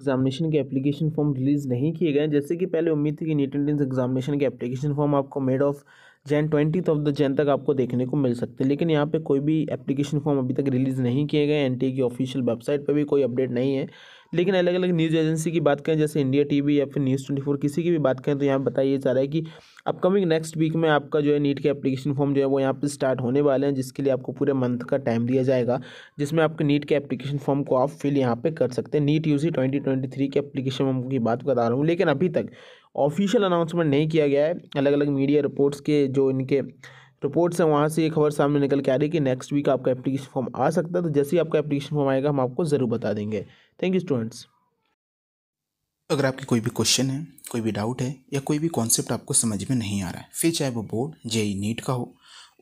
examination के application form release नहीं किए गए जैसे कि पहले उम्मीद थी कि नीट एंड एग्जामिनेशन के एप्लीकेशन फॉर्म आपको mid of Jan twenty of the Jan तक आपको देखने को मिल सकते हैं लेकिन यहाँ पे कोई भी एप्लीकेशन फॉर्म अभी तक रिलीज़ नहीं किए गए एन की ऑफिशियल वेबसाइट पर भी कोई अपडेट नहीं है लेकिन अलग अलग न्यूज़ एजेंसी की बात करें जैसे इंडिया टीवी या फिर न्यूज़ ट्वेंटी फोर किसी की भी बात करें तो यहाँ बताया जा रहा है कि अपकमिंग नेक्स्ट वीक में आपका जो है नीट के एप्लीकेशन फॉर्म जो है वो यहाँ पर स्टार्ट होने वाले हैं जिसके लिए आपको पूरे मंथ का टाइम दिया जाएगा जिसमें आपके नीट के एप्लीकेशन फॉर्म को आप फिल यहाँ पर कर सकते हैं नीट यू सी ट्वेंटी ट्वेंटी थ्री के एप्लीकेशन फॉर्म की बात बता रहा हूँ लेकिन अभी तक ऑफिशियल अनाउंसमेंट नहीं किया गया है अलग अलग मीडिया रिपोर्ट्स के जो इनके रिपोर्ट्स हैं वहाँ से ये खबर सामने निकल के आ रही है कि नेक्स्ट वीक आपका एप्लीकेशन फॉर्म आ सकता है तो जैसे ही आपका एप्लीकेशन फॉर्म आएगा हम आपको ज़रूर बता देंगे थैंक यू स्टूडेंट्स अगर आपकी कोई भी क्वेश्चन है कोई भी डाउट है या कोई भी कॉन्सेप्ट आपको समझ में नहीं आ रहा है फिर चाहे वो बोर्ड जे नीट का हो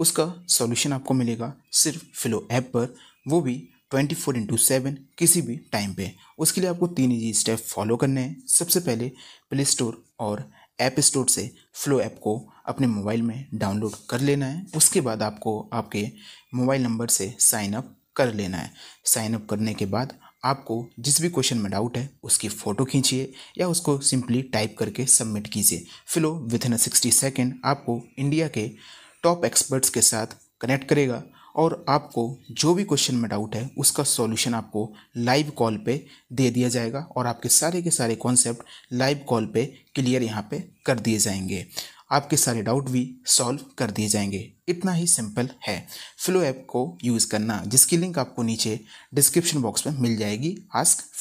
उसका सॉल्यूशन आपको मिलेगा सिर्फ फिलो ऐप पर वो भी ट्वेंटी फोर इंटू सेवन किसी भी टाइम पे उसके लिए आपको तीन ही स्टेप फॉलो करने हैं सबसे पहले प्ले स्टोर और ऐप स्टोर से फ्लो ऐप को अपने मोबाइल में डाउनलोड कर लेना है उसके बाद आपको आपके मोबाइल नंबर से साइन अप कर लेना है साइन अप करने के बाद आपको जिस भी क्वेश्चन में डाउट है उसकी फ़ोटो खींचिए या उसको सिंपली टाइप करके सबमिट कीजिए फिलो विद इन सिक्सटी सेकेंड आपको इंडिया के टॉप एक्सपर्ट्स के साथ कनेक्ट करेगा और आपको जो भी क्वेश्चन में डाउट है उसका सॉल्यूशन आपको लाइव कॉल पे दे दिया जाएगा और आपके सारे के सारे कॉन्सेप्ट लाइव कॉल पे क्लियर यहाँ पे कर दिए जाएंगे आपके सारे डाउट भी सॉल्व कर दिए जाएंगे इतना ही सिंपल है फ्लो ऐप को यूज़ करना जिसकी लिंक आपको नीचे डिस्क्रिप्शन बॉक्स में मिल जाएगी आस्क